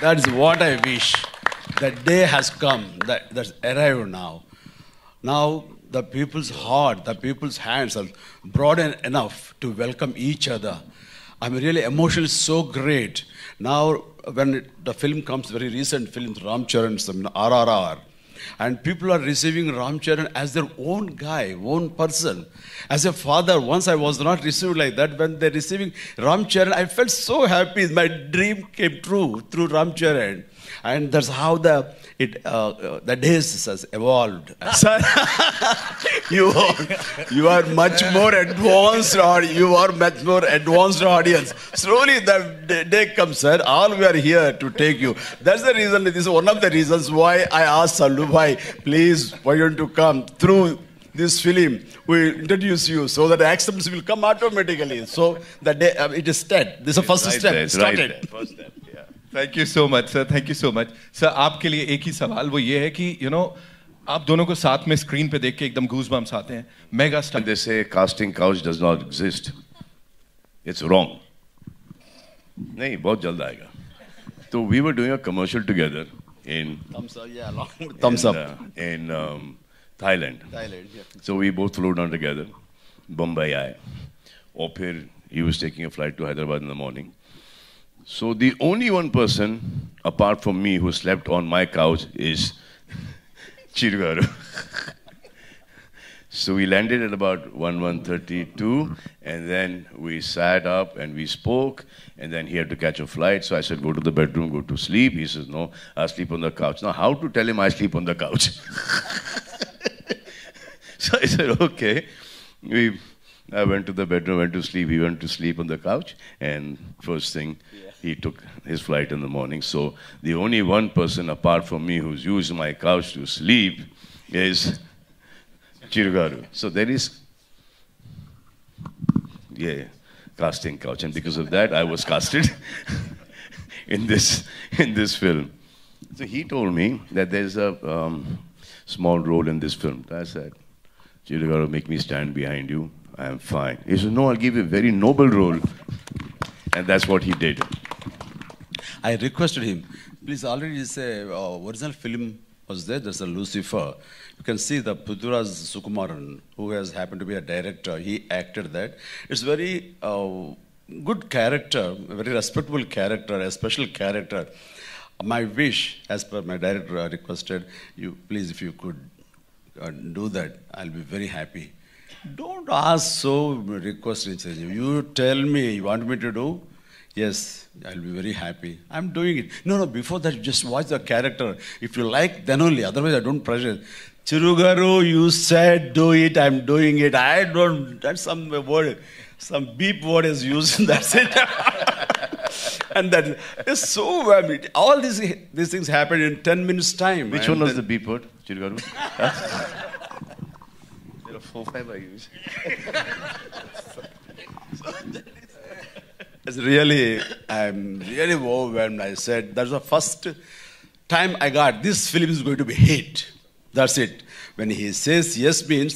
That's what I wish. That day has come, that, that's arrived now. Now, the people's heart, the people's hands are broad enough to welcome each other. I'm really emotionally so great. Now, when it, the film comes, very recent film, Ram Charan's I mean, RRR, and people are receiving Ram Charan as their own guy, own person. As a father, once I was not received like that. When they're receiving Ram Charan, I felt so happy. My dream came true through Ram Charan. And that's how the it uh, the days has evolved. Sir, you are, you are much more advanced, or you are much more advanced audience. Slowly the day comes, sir. All we are here to take you. That's the reason. This is one of the reasons why I asked Salubi please, why don't you come through this film, we introduce you so that acceptance will come automatically. So that day, uh, it is dead. This is the first right step. There, started. Thank you so much sir thank you so much sir आपके लिए एक ही सवाल वो ये है कि you you no know, आप दोनों को साथ में स्क्रीन पे देख के एकदम घूस बम्स आते हैं mega star they say casting couch does not exist it's wrong नहीं बहुत जल्द आएगा तो we were doing a commercial together in Thums Up या long Thums Up in Thailand Thailand so we both flew down together Bombay आए और फिर he was taking a flight to Hyderabad in the morning So the only one person, apart from me, who slept on my couch is Chirugaru. so we landed at about 1:132, and then we sat up and we spoke, and then he had to catch a flight. So I said, go to the bedroom, go to sleep. He says, no, I sleep on the couch. Now, how to tell him I sleep on the couch? so I said, okay. We I went to the bedroom, went to sleep. He went to sleep on the couch, and first thing, yeah. he took his flight in the morning. So the only one person apart from me who's used my couch to sleep is Chirugaru. So there is, yeah, casting couch, and because of that, I was casted in this in this film. So he told me that there's a um, small role in this film. I said, Chirugaru, make me stand behind you. I'm fine. He said, No, I'll give you a very noble role. And that's what he did. I requested him, please, already say, uh, original film was there. There's a Lucifer. You can see the Puthuraj Sukumaran, who has happened to be a director. He acted that. It's very uh, good character, very respectable character, a special character. My wish, as per my director requested, you please, if you could uh, do that, I'll be very happy. Don't ask so request each You tell me you want me to do. Yes, I'll be very happy. I'm doing it. No, no, before that, just watch the character. If you like, then only. Otherwise, I don't pressure. Chirugaru, you said do it, I'm doing it. I don't, that's some word, some beep word is used, that's it. and that is so, I mean, all these, these things happen in 10 minutes time. Which one was then, the beep word, Chirugaru? the full fiber use. it's really, I'm um, really overwhelmed. I said, that's the first time I got this film is going to be hit. That's it. When he says yes means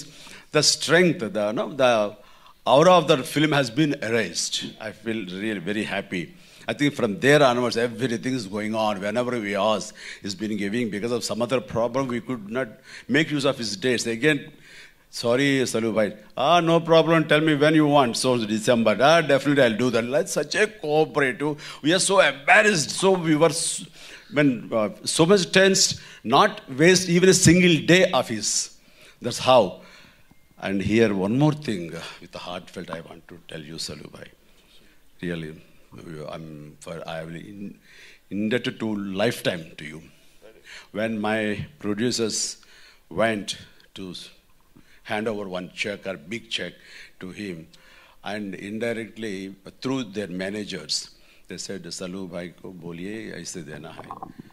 the strength, the, no, the aura of the film has been erased. I feel really very happy. I think from there onwards, everything is going on. Whenever we ask, he's been giving because of some other problem, we could not make use of his days Again, Sorry, Salu bhai. Ah, no problem. Tell me when you want. So December. Ah, definitely I'll do that. Like such a cooperative. We are so embarrassed. So we were when uh, so much tensed, not waste even a single day of his. That's how. And here one more thing with a heartfelt I want to tell you, Salu bhai. Really, I'm for I will indebted to lifetime to you. When my producers went to hand over one check or big check to him. And indirectly, through their managers, they said, Salu bhai ko boliye, aise dena hai.